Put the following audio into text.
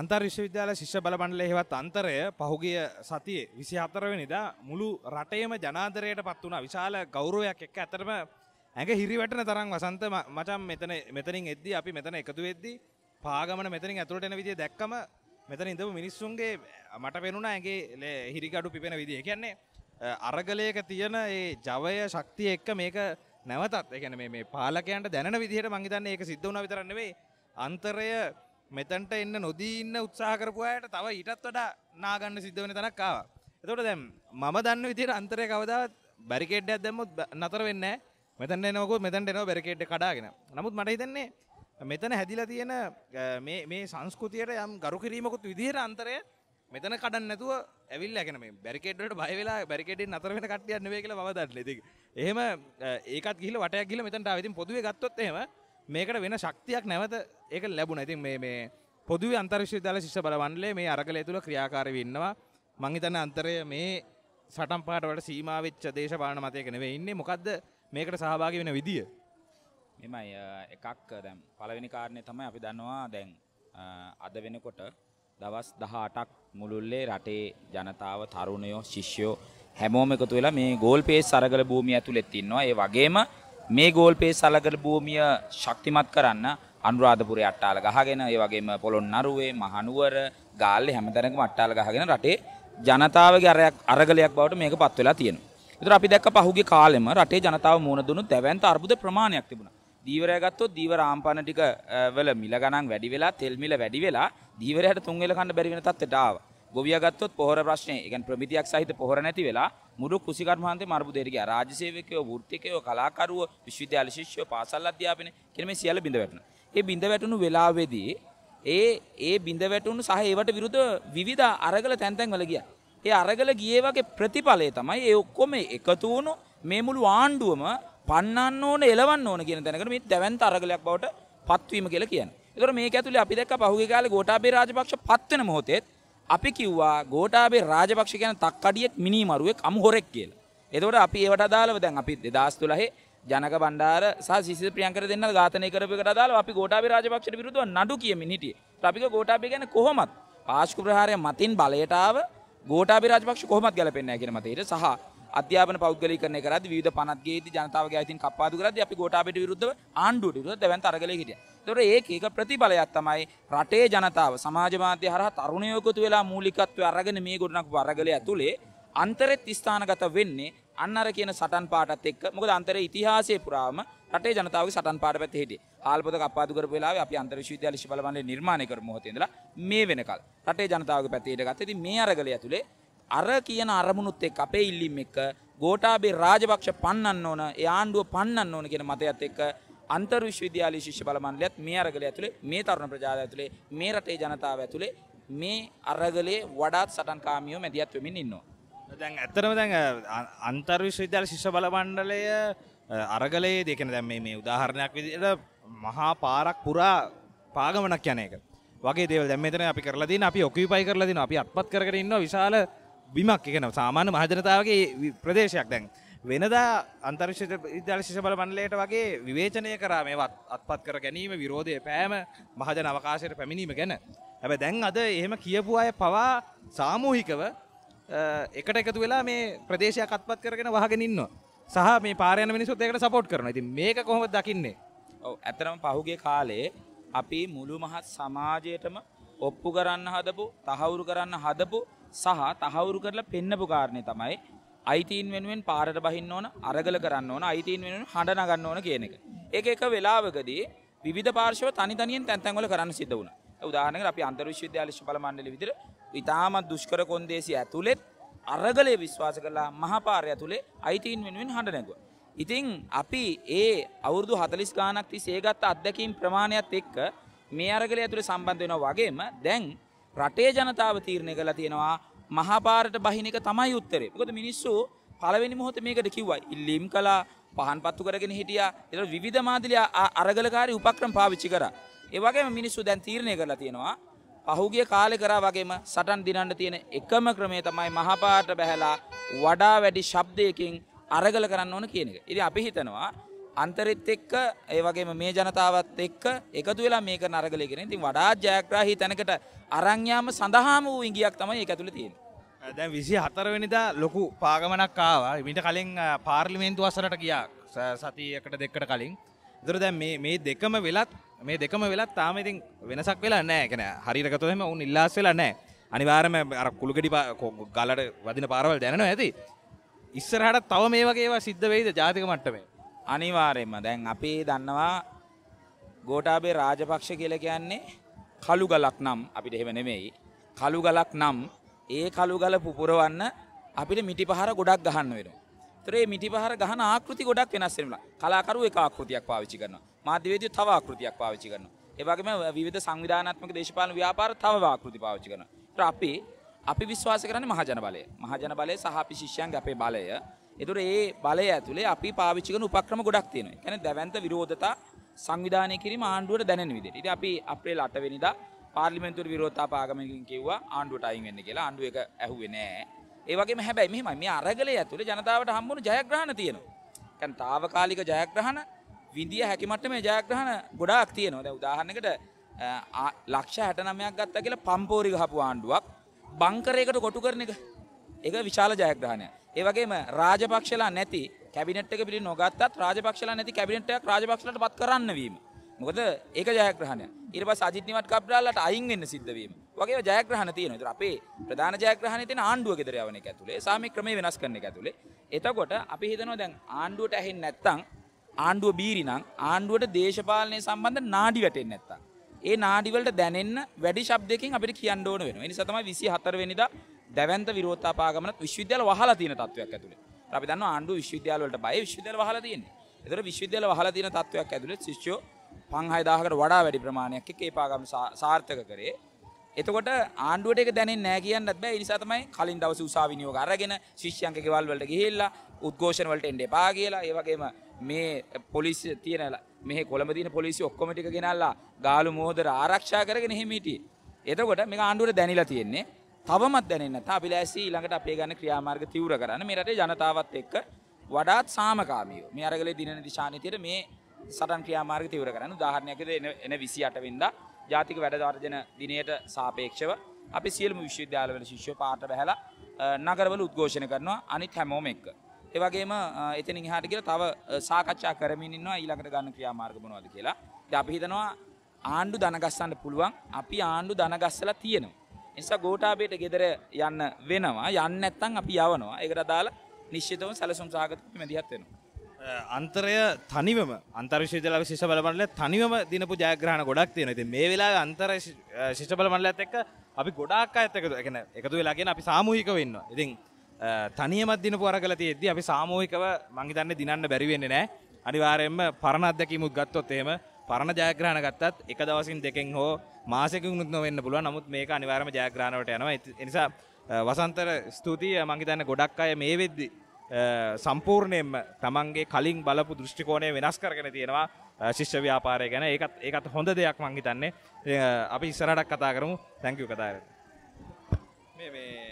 අන්තර් විශ්වවිද්‍යාල ශිෂ්‍ය බල මණ්ඩලය හෙවත් අන්තරය පහුගිය සතියේ 24 වෙනිදා මුළු රටේම ජනාදරයට පත් වුණා. විශාල ගෞරවයක් එක්ක ඇත්තටම ඇඟ හිරිවැටෙන තරම් වසන්ත මචං මෙතන මෙතනින් එද්දී අපි මෙතන එකතු වෙද්දී පාගමන මෙතනින් ඇතුළට එන විදිය දැක්කම මෙතන ඉඳපු මිනිස්සුන්ගේ මට පෙනුණා ඇගේ හිරිකඩු පිපෙන විදිය. කියන්නේ අරගලයක තියෙන ඒ ජවය ශක්තිය එක්ක මේක නැවතත් ඒ කියන්නේ මේ පාලකයන්ට දැනෙන විදිහට මං හිතන්නේ ඒක සිද්ධ වුණා විතරක් නෙවෙයි අන්තරය මෙතන්ට එන්න නොදී ඉන්න උත්සාහ කරපු අයට තව ඊටත් වඩා නාගන්න සිද්ධ වෙන තැනක් ආවා. එතකොට දැන් මම දන්න විදිහට අන්තරය කවදාවත් බැරිකේඩ් එකක් දැම්මොත් නතර වෙන්නේ නැහැ. මෙතන එනකොට මෙතනට එනවා බැරිකේඩ් එක කඩාගෙන. නමුත් මට හිතෙන්නේ මෙතන හැදිලා තියෙන මේ මේ සංස්කෘතියට යම් ගරු කිරීමකුත් විදිහට අන්තරය මෙතන කඩන්න නැතුව ඇවිල්ලා කියන මේ බැරිකේඩ් වලට බය වෙලා බැරිකේඩ් එකෙන් නතර වෙන කට්ටියක් නෙවෙයි කියලා මම දන්නේ. ඉතින් එහෙම ඒකත් ගිහිල්ලා වටයක් ගිහිල්ලා මෙතනට ආවා. ඉතින් පොදුවේ ගත්තොත් එහෙම මේකට වෙන ශක්තියක් නැවත ඒක ලැබුණ ඉතින් මේ මේ පොදුවේ අන්තර්විශ්වවිද්‍යාල ශිෂ්‍ය බලවන්ලේ මේ අරගලය තුළ ක්‍රියාකාරී වෙන්නවා මං හිතන්නේ අන්තරය මේ සටන් පාට වලට සීමා වෙච්ච දේශපාලන මතයක නෙවෙයි ඉන්නේ මොකද්ද මේකට සහභාගී වෙන විදිය මෙමයි එකක් දැන් පළවෙනි කාරණේ තමයි අපි දන්නවා දැන් අද වෙනකොට දවස් 18ක් මුළුල්ලේ රටේ ජනතාව තරුණයෝ ශිෂ්‍යයෝ හැමෝම එකතු වෙලා මේ ගෝල් පේස් අරගල භූමිය ඇතුළෙත් ඉන්නවා ඒ වගේම මේ ගෝල්පේ සලකල භූමිය ශක්තිමත් කරන්න අනුරාධපුර අට්ටාල ගහගෙන ඒ වගේම පොළොන් නරුවේ මහනුවර ගාල්ලේ හැමතැනකම අට්ටාල ගහගෙන රටේ ජනතාවගේ අරයක් අරගලයක් බවට මේක පත් වෙලා තියෙනවා. ඒතර අපි දැක්ක පහුගිය කාලෙම රටේ ජනතාව මුණ දුණු දැවැන්ත අර්බුද ප්‍රමාණයක් තිබුණා. දීවරය ගත්තොත් දීවර ආම්පාන ටික වල මිල ගණන් වැඩි වෙලා තෙල් මිල වැඩි වෙලා දීවරයට තුන් වෙල කන්න බැරි වෙන තත්ත්වයට ආවා. ගොවියා ගත්තොත් පොහොර ප්‍රශ්නේ, ඒ කියන්නේ ප්‍රමිතියක් සහිත පොහොර නැති වෙලා මුළු කෘෂි කර්මාන්තේ මරබුදේට ගියා. රාජ්‍ය සේවකයෝ, වෘත්තිකයෝ, කලාකරුවෝ, විශ්වවිද්‍යාල ශිෂ්‍යයෝ, පාසල් අධ්‍යාපන කියන මේ සියල්ල බිඳ වැටුණා. ඒ බිඳ වැටුණු වෙලාවේදී ඒ ඒ බිඳ වැටුණු සහ ඒවට විරුද්ධ විවිධ අරගල තැන් තැන්වල ගියා. ඒ අරගල ගියේ වගේ ප්‍රතිඵලය තමයි ඒ ඔක්කොම එකතු වුණු මේ මුළු ආණ්ඩුවම පන්නන්න ඕන එලවන්න ඕන කියන තැනකට මේ දැවන්ත අරගලයක් බවට පත්වීම කියලා කියන්නේ. ඒතර මේක ඇතුලේ අපි දැක්ක පහුගිය කාලේ ගෝඨාභය රාජපක්ෂ පත්වෙන මොහොතේත් අපි කිව්වා ගෝටාබේ රාජපක්ෂ කියන තක්කඩියෙක් මිනිමරුවෙක් අමුහොරෙක් කියලා. එතකොට අපි ඒවට අදාළව දැන් අපි 2012 ජනක බණ්ඩාර සහ සිසිල් ප්‍රියංකර දෙන්න ඝාතනය කරපේකට අදාළව අපි ගෝටාබේ රාජපක්ෂට විරුද්ධව නඩු කියමින් හිටියේ. අපි ගෝටාබේ ගැන කොහොමත් පාස්කු ප්‍රහාරය මතින් බලයට ආව ගෝටාබේ රාජපක්ෂ කොහොමත් ගැලපෙන්නේ නැහැ කියන මතයට සහ අධ්‍යාපන පෞද්ගලීකරණය කරද්දී විවිධ පනත් ගේදී ජනතාවගේ අයිතීන් කප්පාදු කරද්දී අපි ගෝඨාභයට විරුද්ධව ආණ්ඩුවට විරුද්ධව දැවැන්ත අරගලයක හිටියා. ඒතකොට ඒක ඒක ප්‍රතිඵලයක් තමයි රටේ ජනතාව සමාජ මාධ්‍ය හරහා තරුණයෝ එකතු වෙලා මූලිකත්වය අරගෙන මේ ගොඩනගපු අරගලය ඇතුලේ අන්තරෙත් ස්ථානගත වෙන්නේ අන්න අර කියන සටන් පාටත් එක්ක මොකද අන්තරේ ඉතිහාසයේ පුරාම රටේ ජනතාවගේ සටන් පාට පැත්තේ හිටියේ. ආල්පොත කප්පාදු කරපු වෙලාවේ අපි අන්තර් විශ්වවිද්‍යාල ශිෂ්‍ය බලමණ්ඩලය නිර්මාණය කරපු මොහොතේ ඉඳලා මේ වෙනකල් රටේ ජනතාවගේ පැත්තේ ඉඳගත්තා. ඉතින් මේ අරගලය ඇතුලේ අර කියන අරමුණුත් එක් අපේ ඉල්ලීම් එක්ක ගෝටාබේ රාජපක්ෂ පන්නන්න ඕන ඒ ආණ්ඩුව පන්නන්න ඕන කියන මතයත් එක්ක අන්තර් විශ්වවිද්‍යාලීය ශිෂ්‍ය බල මණ්ඩලයත් මේ අරගලය ඇතුලේ මේ තරුණ ප්‍රජාව ඇතුලේ මේ රටේ ජනතාව ඇතුලේ මේ අරගලේ වඩාත් සටන්කාමියෝ මැදිහත් වෙමින් ඉන්නවා. දැන් ඇත්තටම දැන් අන්තර් විශ්වවිද්‍යාල ශිෂ්‍ය බල මණ්ඩලය අරගලයේ දෙකන දැන් මේ උදාහරණයක් විදිහට මහා පාරක් පුරා පාගමනක් යන එක. වගේ දේවල් දැන් මෙතන අපි කරලා දින අපි ඔකියුපයි කරලා දින අපි අත්පත් කරගෙන ඉන්නවා විශාල බිමක් එකන සාමාන්‍ය මහජනතාවගේ ප්‍රදේශයක් දැන්. වෙනදා අන්තර්ශෂ ඉදර්ශෂ බල මණ්ලයට වගේ විවේචනය කරා මේවත් අත්පත් කර ගැනීම විරෝධය පෑම මහජන අවකාශයට පැමිණීම ගැන. හැබ දැන් අද එහෙම කියපු අය පවා සාමූහිකව එකට එකතු වෙලා මේ ප්‍රදේශයක් අත්පත් කරගෙන වහගෙනන්නවා. සහ මේ පාරයන මිනිසුත් එකට සපෝට් කරන ඇති මේක කොහොම දකින්නේ. ඔව ඇතරම පහුගේ කාලේ අපි මුළු මහත් සමාජයටම ඔප්පු කරන්න හදපු තහවුරු කරන්න හදපු සහ තහවුරු කරලා පෙන්නපු කාරණේ තමයි අයිතීන් වෙනුවෙන් පාරට බහින්න ඕන අරගල කරන්න ඕන අයිතීන් වෙනුවෙන් හඬ නගන්න ඕන කියන එක. ඒක එක වෙලාවකදී විවිධ පාර්ශව තනි තනියෙන් තැන් තැන් වල කරන්න සිද්ධ වුණා. උදාහරණයකට අපි අන්තර්විශ්වවිද්‍යාල ශිෂ්‍යබල මණ්ඩලෙ විදිහට ඉතාමත් දුෂ්කර කොන්දේසි ඇතුළෙත් අරගලය විශ්වාස කරලා මහපාරය ඇතුළේ අයිතීන් වෙනුවෙන් හඬ නැගුවා. ඉතින් අපි ඒ අවුරුදු 40 ගාණක් තිස්සේ ගත්ත අත්දැකීම් ප්‍රමාණයත් එක්ක මේ අරගලය ඇතුළේ සම්බන්ධ වෙනවා වගේම දැන් රටේ ජනතාව තීරණය කළ තියෙනවා මහපාරට බහින එක තමයි උත්තරේ. මොකද මිනිස්සු පළවෙනි මොහොතේ මේකට කිව්වා. ඉල්ලීම් කළා, පහන් පත්තු කරගෙන හිටියා. ඒතර විවිධ මාධ්‍ය අරගලකාරී උපක්‍රම පාවිච්චි කරා. ඒ වගේම මිනිස්සු දැන් තීරණය කරලා තියෙනවා. පහුගිය කාලේ කරා වගේම සටන් දිනන්න තියෙන එකම ක්‍රමය තමයි මහපාරට බැහැලා වඩා වැඩි ශබ්දයකින් අරගල කරන්න ඕන කියන එක. ඉතින් අපි හිතනවා අන්තරෙත් එක්ක ඒ වගේම මේ ජනතාවත් එක්ක එකතු වෙලා මේක නරගලේ කරන. ඉතින් වඩාත් ජයග්‍රාහී තැනකට අරන් යාම සඳහාම වූ ඉඟියක් තමයි ඒක ඇතුලේ තියෙන්නේ. දැන් 24 වෙනිදා ලොකු පාගමනක් ආවා. ඊට කලින් පාර්ලිමේන්තු වසරට ගියා සතියකට දෙකකට කලින්. ඒතර දැන් මේ මේ දෙකම වෙලත් මේ දෙකම වෙලත් තාම ඉතින් වෙනසක් වෙලා නැහැ. ඒ කියන්නේ හරියට ගත්තොත් එහෙම උන් ඉල්ලාස් වෙලා නැහැ. අනිවාර්යම අර කුළුගෙඩි ගලට වදින පාරවල් දැනෙනවා ඇති. ඉස්සරහට තව මේ වගේ ඒවා සිද්ධ වෙයිද ජාතික මට්ටමේ? අනිවාර්යෙන්ම දැන් අපි දන්නවා ගෝඨාභය රාජපක්ෂ කියලා කියන්නේ කළු ගලක් නම් අපිට එහෙම නෙමෙයි. කළු ගලක් නම් ඒ කළු ගල පුපුරවන්න අපිට මිටිපහර ගොඩක් ගහන්න වෙනවා. ඒතර මේ මිටිපහර ගහන ආකෘති ගොඩක් වෙනස් වෙනවා. කලාකරුවෝ එක ආකෘතියක් පාවිච්චි කරනවා. මාධ්‍යවේදියෝ තව ආකෘතියක් පාවිච්චි කරනවා. ඒ වගේම විවිධ සංවිධානාත්මක දේශපාලන ව්‍යාපාර තව ආකෘති පාවිච්චි කරනවා. ඒතර අපි අපි විශ්වාස කරන්නේ මහජන බලය. මහජන බලය සහ අපි ශිෂ්‍යයන්ගේ අපේ බලය. එතුර ඒ බලය ඇතුළේ අපි පාවිච්චිකන උපක්‍රම ගොඩක් තියෙන ැන දැවන්ත විරෝධතා සංවිධානය කිරීම ආණ්ඩුවට දැන විදිට ඉති අපි අපේ ලටවෙනිද පාර්ලිමෙන්තුර විරෝතා පාගමකින් කිව්වා ආණ්ඩුවට අයින් වෙන්න කියලා ආණ්ඩුව එක ඇහුවේ නෑ ඒවගේ හැබැයි මෙහම මේ අරගලය ඇතුළ ජනතාවට හම්බුණු ජයග්‍රහණ තියෙනවා කැන් තාවකාලික ජයග්‍රහණ විදිිය හැකිමට මේ ජයග්‍රහණ ගොඩාක් තියනවා දැ උදාහන්නකට ලක්ෂ හැටනමයක් ගත්ත කියලා පම්පෝරිග හපු ආණ්ඩුවක් බංකරයකට කොටු කරන එක ඒක විශාල ජයග්‍රහණයක්. ඒ වගේම රාජපක්ෂලා නැති කැබිනට් එක පිළි නොගත්තත් රාජපක්ෂලා නැති කැබිනට් එකක් රාජපක්ෂලට පත් කරන්න වීම. මොකද ඒක ජයග්‍රහණයක්. ඊට පස්සේ අජිත් නිවත් කබ්‍රාල්ලාට අයින් වෙන්න සිද්ධ වීම. වගේ ජයග්‍රහණ තියෙනවා. ඒතර අපේ ප්‍රධාන ජයග්‍රහණේ තියෙන ආණ්ඩුව ගෙදර යවන එක ඇතුලේ සාමි ක්‍රමයේ වෙනස් කරන එක ඇතුලේ. එතකොට අපි හිතනවා දැන් ආණ්ඩුවට ඇහෙන්නේ නැත්තම් ආණ්ඩුව බීරි නම් ආණ්ඩුවට දේශපාලනය සම්බන්ධ නාඩි වැටෙන්නේ නැත්තම්. ඒ නාඩිවලට දැනෙන්න වැඩි ශබ්දයකින් අපිට කියන්න ඕන වෙනවා. ඒ නිසා තමයි 24 වෙනිදා දැවන්ත විරෝධතාපාගමනත් විශ්වවිද්‍යාල වහලා තියෙන තත්වයක් ඇතුළේ. අපි දන්නවා ආණ්ඩුව විශ්වවිද්‍යාල වලට බය විශ්වවිද්‍යාල වහලා තියෙන්නේ. ඒතර විශ්වවිද්‍යාල වහලා තියෙන තත්වයක් ඇතුළේ ශිෂ්‍යෝ 5000කට වඩා වැඩි ප්‍රමාණයක් එක්ක ඒ පාගම සාර්ථක කරේ. එතකොට ආණ්ඩුවට එක දැනෙන්නේ නැහැ කියන්නත් බෑ. ඒ නිසා තමයි කලින් දවසේ උසාවි නියෝග අරගෙන ශිෂ්‍යයන්ගේ ගෙවල් වලට ගිහිල්ලා උද්ඝෝෂණ වලට එන්න එපා කියලා. ඒ වගේම මේ පොලිසිය තියෙන මේ කොළඹ තියෙන පොලිසිය ඔක්කොම ටික ගෙනල්ලා ගාලු මෝහදර ආරක්ෂා කරගෙන එහෙම හිටියේ. එතකොට මේක ආණ්ඩුවට දැනිලා තියෙන්නේ. තවමත් දැනෙන්න අපි ලෑසි ඊළඟට අපේ ගන්න ක්‍රියාමාර්ග තීව්‍ර කරන්න මේ රටේ ජනතාවත් එක්ක වඩාත් සාමකාමීව මේ අරගලේ දිනන දිශානීතියට මේ සටන් ක්‍රියාමාර්ග තීව්‍ර කරන්න උදාහරණයක්ද එන 28 වෙනිදා ජාතික වැඩවර්ජන දිනයට සාපේක්ෂව අපි සියලුම විශ්වවිද්‍යාලවල ශිෂ්‍යෝ පාට බහැලා නගරවල උද්ඝෝෂණ කරනවා අනිත් හැමෝම එක්ක. ඒ වගේම එතන ඉහාට කියලා තව සාකච්ඡා කරමින් ඉන්නවා ඊළඟට ගන්න ක්‍රියාමාර්ග මොනවද කියලා. ඉතින් අපි හිතනවා ආණ්ඩු දනගස්සන්න පුළුවන්. අපි ආණ්ඩු දනගස්සලා තියෙනවා. නිසා ගෝඨාභයට ගෙදර යන්න වෙනවා. යන්න නැත්නම් අපි යවනවා. ඒකට අදාළ නිශ්චිතව සැලසුම් සහගත මැදිහත් වෙනවා. අන්තරය තනිවම අන්තර්ශීතල ශිෂ බලමන්ල තනිවම දිනපු ජයග්‍රහණ ගොඩක් තියෙන ති මේ වෙලා අන්තර ශිෂ බලමන්ලත් එක්ක අපි ගොඩක් අඇතක එකන එකතු වෙලාගෙන අපි සාමූහික වෙන්න. ඉතින් තනියමත් දිනපු අරගල තියෙද්දි අපි සාමූහිකව මංගිතන්න දිනන්න බැරිවෙන්නේ නෑ අනිවාරයෙන්ම පරණ අත්දැකීමුත් ගත්තොත් එහෙම පරණ ජයග්‍රහණ ගත්තත් එක දවසින් දෙකෙන් හෝ මාසෙකුනුත් නොවෙන්න පුළුවන්. නමුත් මේක අනිවාර්යම ජයග්‍රහණවලට යනවා. ඒ නිසා වසන්තර ස්තුතිය මම හිතන්නේ ගොඩක් අය මේ වෙද්දි සම්පූර්ණයෙන්ම තමන්ගේ කලින් බලපු දෘෂ්ටි කෝණය වෙනස් කරගෙන තියෙනවා ශිෂ්‍ය ව්‍යාපාරය ගැන. ඒකත් ඒකත් හොඳ දෙයක් මම හිතන්නේ. අපි ඉස්සරහට කතා කරමු. thank you කතාවට. මේ මේ